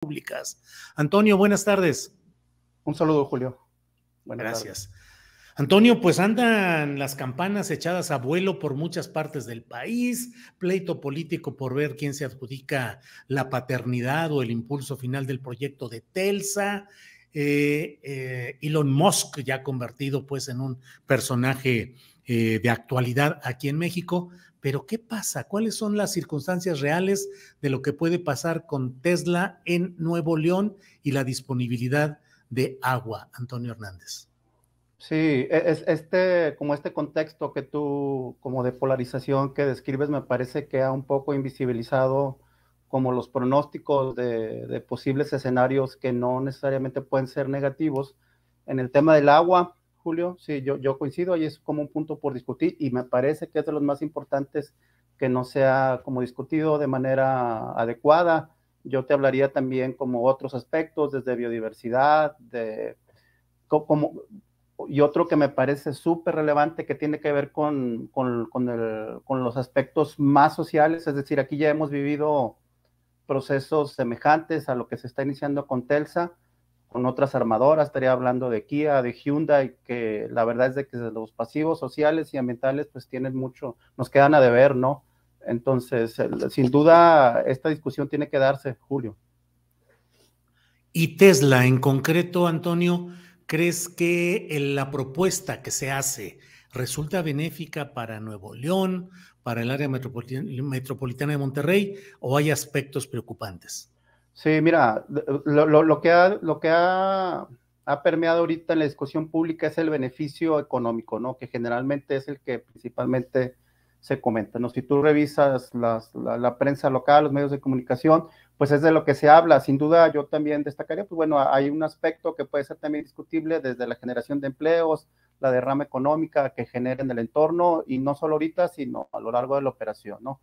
públicas. Antonio, buenas tardes. Un saludo, Julio. Buenas Gracias. Antonio, pues andan las campanas echadas a vuelo por muchas partes del país, pleito político por ver quién se adjudica la paternidad o el impulso final del proyecto de Telsa, eh, eh, Elon Musk, ya convertido pues en un personaje eh, de actualidad aquí en México. Pero ¿qué pasa? ¿Cuáles son las circunstancias reales de lo que puede pasar con Tesla en Nuevo León y la disponibilidad de agua, Antonio Hernández? Sí, e-, es, este, como este contexto que tú, como de polarización que describes, me parece que ha un poco invisibilizado como los pronósticos de, posibles escenarios que no necesariamente pueden ser negativos. En el tema del agua, Julio, sí, yo, yo coincido, ahí es como un punto por discutir y me parece que es de los más importantes que no sea como discutido de manera adecuada. Yo te hablaría también como otros aspectos, desde biodiversidad, de, como, y otro que me parece súper relevante que tiene que ver con, con, con, el, con los aspectos más sociales, es decir, aquí ya hemos vivido procesos semejantes a lo que se está iniciando con Telsa, con otras armadoras, estaría hablando de Kia, de Hyundai, que la verdad es de que los pasivos sociales y ambientales pues tienen mucho, nos quedan a deber, ¿no? Entonces, sin duda, esta discusión tiene que darse, Julio. Y Tesla en concreto, Antonio, ¿crees que eh, la propuesta que se hace resulta benéfica para Nuevo León, para el área metropolitana de Monterrey, o hay aspectos preocupantes? Sí, mira, lo, que, ha, lo que ha, permeado ahorita en la discusión pública es el beneficio económico, ¿no? Que generalmente es el que principalmente se comenta, ¿no? Si tú revisas la, la, prensa local, los medios de comunicación, pues es de lo que se habla. Sin duda, yo también destacaría, pues bueno, hay un aspecto que puede ser también discutible desde la generación de empleos, la derrama económica que genera en el entorno y no solo ahorita, sino a lo largo de la operación, ¿no?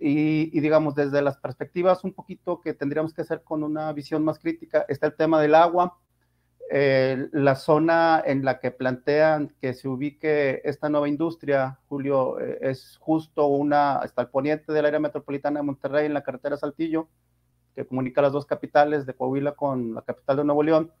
Y, digamos, desde las perspectivas un poquito que tendríamos que hacer con una visión más crítica, está el tema del agua, eh, la zona en la que plantean que se ubique esta nueva industria, Julio, eh, es justo una, está el poniente del área metropolitana de Monterrey, en la carretera Saltillo, que comunica las dos capitales de Coahuila con la capital de Nuevo León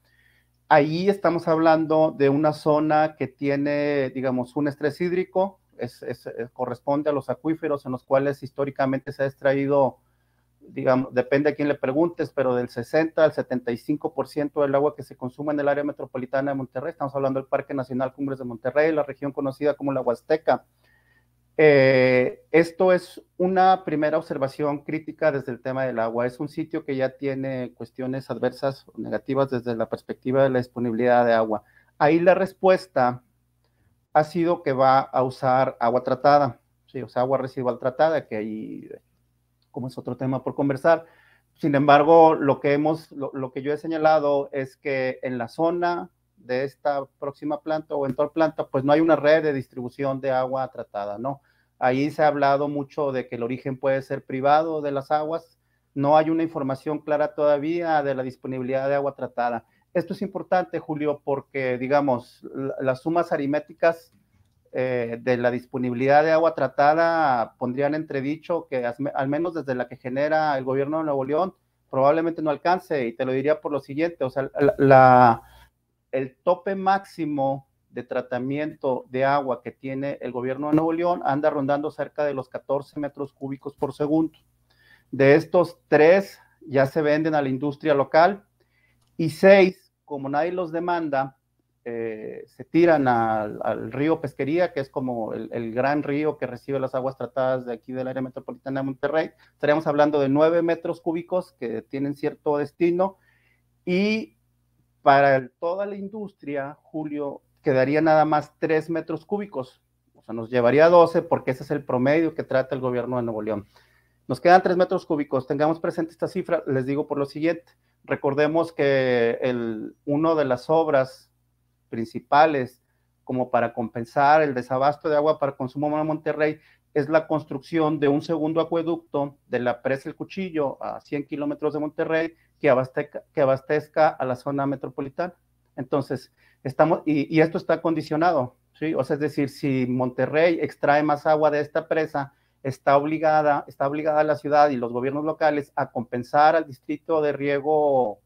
ahí estamos hablando de una zona que tiene, digamos, un estrés hídrico, es, eh, corresponde a los acuíferos en los cuales históricamente se ha extraído, digamos, depende a quién le preguntes, pero del 60 al 75% del agua que se consume en el área metropolitana de Monterrey, estamos hablando del Parque Nacional Cumbres de Monterrey, la región conocida como la Huasteca, eh, esto es una primera observación crítica desde el tema del agua. Es un sitio que ya tiene cuestiones adversas o negativas desde la perspectiva de la disponibilidad de agua. Ahí la respuesta ha sido que va a usar agua tratada, o sea, agua residual tratada, que ahí, eh, como es otro tema por conversar. Sin embargo, lo que hemos, lo que yo he señalado es que en la zona de esta próxima planta o en toda planta, pues no hay una red de distribución de agua tratada, ¿no? Ahí se ha hablado mucho de que el origen puede ser privado de las aguas, no hay una información clara todavía de la disponibilidad de agua tratada. Esto es importante, Julio, porque, digamos, las sumas aritméticas eh, de la disponibilidad de agua tratada pondrían entredicho que al menos desde la que genera el gobierno de Nuevo León probablemente no alcance, y te lo diría por lo siguiente, o sea, la el tope máximo de tratamiento de agua que tiene el gobierno de Nuevo León anda rondando cerca de los 14 metros cúbicos por segundo. De estos, tres ya se venden a la industria local y seis, como nadie los demanda, eh, se tiran al, río Pesquería, que es como el, gran río que recibe las aguas tratadas de aquí del área metropolitana de Monterrey. Estaríamos hablando de nueve metros cúbicos que tienen cierto destino y para toda la industria, Julio, quedaría nada más 3 metros cúbicos. O sea, nos llevaría 12 porque ese es el promedio que trata el gobierno de Nuevo León. Nos quedan 3 metros cúbicos. Tengamos presente esta cifra. Les digo por lo siguiente. Recordemos que el, una de las obras principales como para compensar el desabasto de agua para consumo humano en Monterrey es la construcción de un segundo acueducto de la presa El Cuchillo a 100 kilómetros de Monterrey que abastezca, que abastezca a la zona metropolitana. Entonces, estamos, y, esto está condicionado, ¿sí? O sea, es decir, si Monterrey extrae más agua de esta presa, está obligada, está obligada la ciudad y los gobiernos locales a compensar al distrito de riego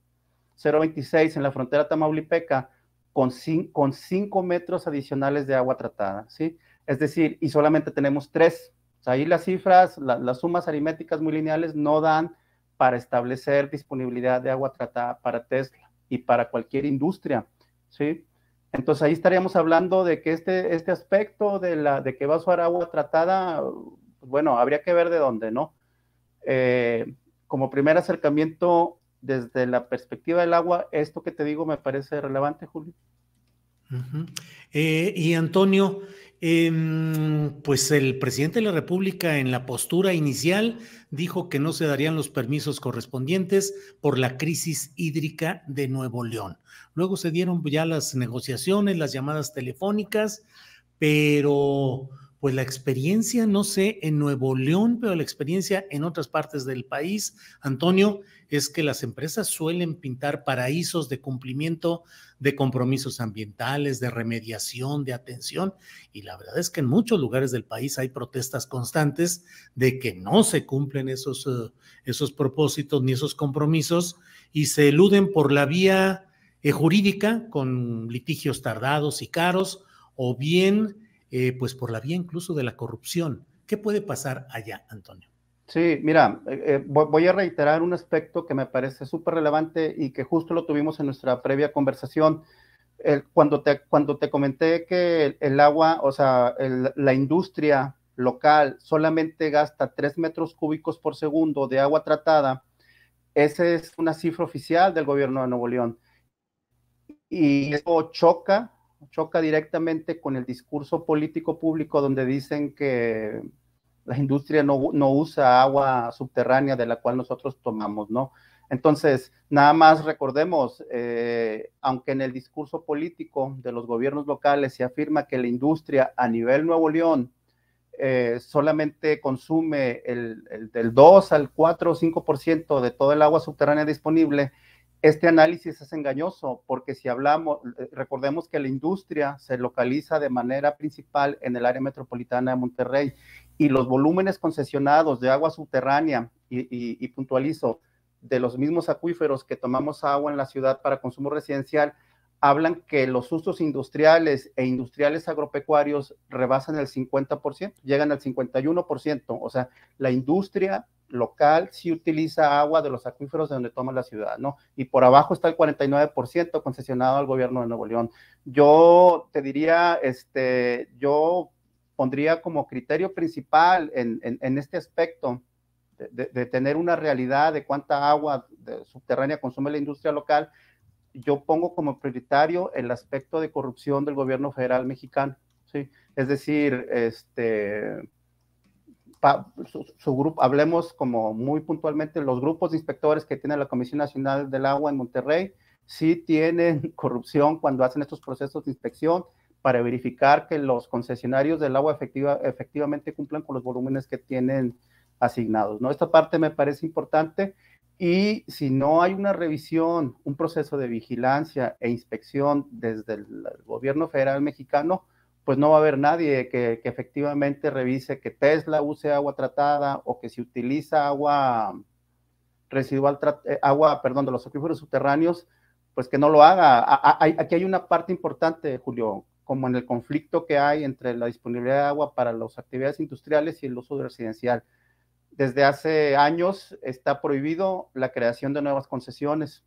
026 en la frontera tamaulipeca con, con 5 metros adicionales de agua tratada, ¿sí? Es decir, y solamente tenemos tres ahí las cifras, las sumas aritméticas muy lineales no dan para establecer disponibilidad de agua tratada para Tesla y para cualquier industria, ¿sí? Entonces ahí estaríamos hablando de que este, este aspecto de, la, de que va a usar agua tratada, pues, bueno, habría que ver de dónde, ¿no? Eh, como primer acercamiento desde la perspectiva del agua, esto que te digo me parece relevante, Julio. Eh, y Antonio, Em, pues el presidente de la República en la postura inicial dijo que no se darían los permisos correspondientes por la crisis hídrica de Nuevo León. Luego se dieron ya las negociaciones, las llamadas telefónicas, pero pues la experiencia, no sé, en Nuevo León, pero la experiencia en otras partes del país, Antonio, es que las empresas suelen pintar paraísos de cumplimiento de compromisos ambientales, de remediación, de atención, y la verdad es que en muchos lugares del país hay protestas constantes de que no se cumplen esos, eh, esos propósitos ni esos compromisos y se eluden por la vía eh, jurídica con litigios tardados y caros, o bien eh, pues por la vía incluso de la corrupción. ¿Qué puede pasar allá, Antonio? Sí, mira, eh, eh, voy a reiterar un aspecto que me parece súper relevante y que justo lo tuvimos en nuestra previa conversación. cuando, te, cuando te comenté que el, agua, o sea, la industria local solamente gasta 3 metros cúbicos por segundo de agua tratada, esa es una cifra oficial del gobierno de Nuevo León. Y eso choca choca directamente con el discurso político público donde dicen que la industria no, usa agua subterránea de la cual nosotros tomamos, ¿no? Entonces, nada más recordemos, eh, aunque en el discurso político de los gobiernos locales se afirma que la industria a nivel Nuevo León eh, solamente consume el, del 2 al 4 o 5% de toda el agua subterránea disponible, este análisis es engañoso porque si hablamos, eh, recordemos que la industria se localiza de manera principal en el área metropolitana de Monterrey y los volúmenes concesionados de agua subterránea, y, puntualizo, de los mismos acuíferos que tomamos agua en la ciudad para consumo residencial, hablan que los usos industriales e industriales agropecuarios rebasan el 50%, llegan al 51%, o sea, la industria local sí utiliza agua de los acuíferos de donde toma la ciudad, ¿no? Y por abajo está el 49% concesionado al gobierno de Nuevo León. Yo te diría, este, yo pondría como criterio principal en, este aspecto de, tener una realidad de cuánta agua subterránea consume la industria local, yo pongo como prioritario el aspecto de corrupción del gobierno federal mexicano, Es decir, este, su, grupo, hablemos como muy puntualmente, los grupos de inspectores que tiene la Comisión Nacional del Agua en Monterrey, sí tienen corrupción cuando hacen estos procesos de inspección para verificar que los concesionarios del agua efectivamente cumplan con los volúmenes que tienen asignados, ¿no? Esta parte me parece importante y si no hay una revisión, un proceso de vigilancia e inspección desde el gobierno federal mexicano, pues no va a haber nadie que, efectivamente revise que Tesla use agua tratada o que si utiliza agua residual, eh, agua, perdón, de los acuíferos subterráneos, pues que no lo haga. aquí hay una parte importante, Julio, como en el conflicto que hay entre la disponibilidad de agua para las actividades industriales y el uso residencial desde hace años está prohibido la creación de nuevas concesiones.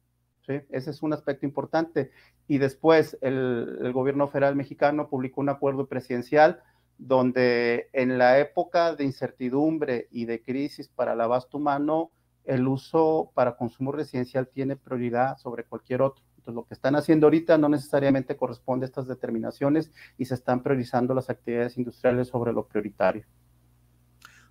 Ese es un aspecto importante. Y después el, el, gobierno federal mexicano publicó un acuerdo presidencial donde en la época de incertidumbre y de crisis para el abasto humano, el uso para consumo residencial tiene prioridad sobre cualquier otro. Entonces, lo que están haciendo ahorita no necesariamente corresponde a estas determinaciones y se están priorizando las actividades industriales sobre lo prioritario.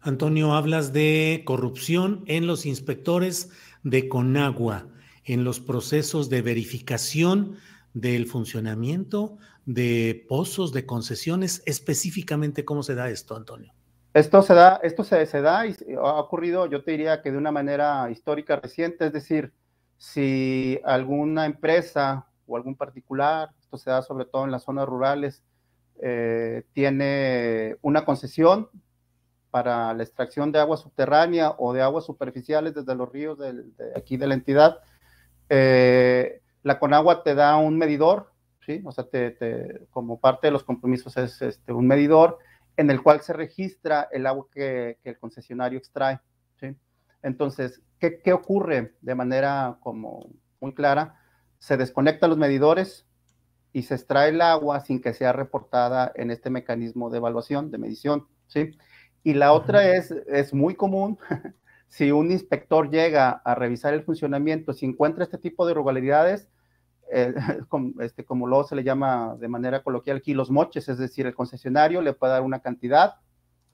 Antonio, hablas de corrupción en los inspectores de Conagua, en los procesos de verificación del funcionamiento de pozos, de concesiones, específicamente cómo se da esto, Antonio. Esto se da, esto se, da y ha ocurrido, yo te diría que de una manera histórica reciente, es decir, si alguna empresa o algún particular, esto se da sobre todo en las zonas rurales, eh, tiene una concesión para la extracción de agua subterránea o de aguas superficiales desde los ríos de, aquí de la entidad. Eh, la Conagua te da un medidor, ¿sí? o sea, como parte de los compromisos es este, un medidor en el cual se registra el agua que, el concesionario extrae. ¿sí? Entonces, ¿qué, ¿qué, ocurre de manera como muy clara? Se desconectan los medidores y se extrae el agua sin que sea reportada en este mecanismo de evaluación, de medición. ¿sí? Y la otra es, es muy común, si un inspector llega a revisar el funcionamiento, si encuentra este tipo de irregularidades, eh, este, como luego se le llama de manera coloquial aquí los moches, es decir, el concesionario le puede dar una cantidad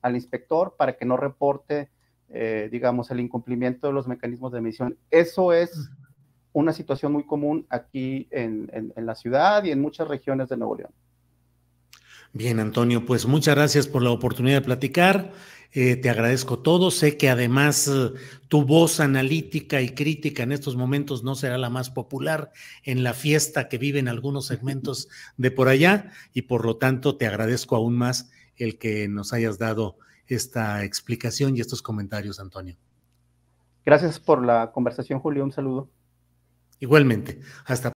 al inspector para que no reporte, eh, digamos, el incumplimiento de los mecanismos de emisión. Eso es una situación muy común aquí en la ciudad y en muchas regiones de Nuevo León. Bien, Antonio, pues muchas gracias por la oportunidad de platicar. Eh, te agradezco todo. Sé que además eh, tu voz analítica y crítica en estos momentos no será la más popular en la fiesta que viven algunos segmentos de por allá y por lo tanto te agradezco aún más el que nos hayas dado esta explicación y estos comentarios, Antonio. Gracias por la conversación, Julio. Un saludo. Igualmente. Hasta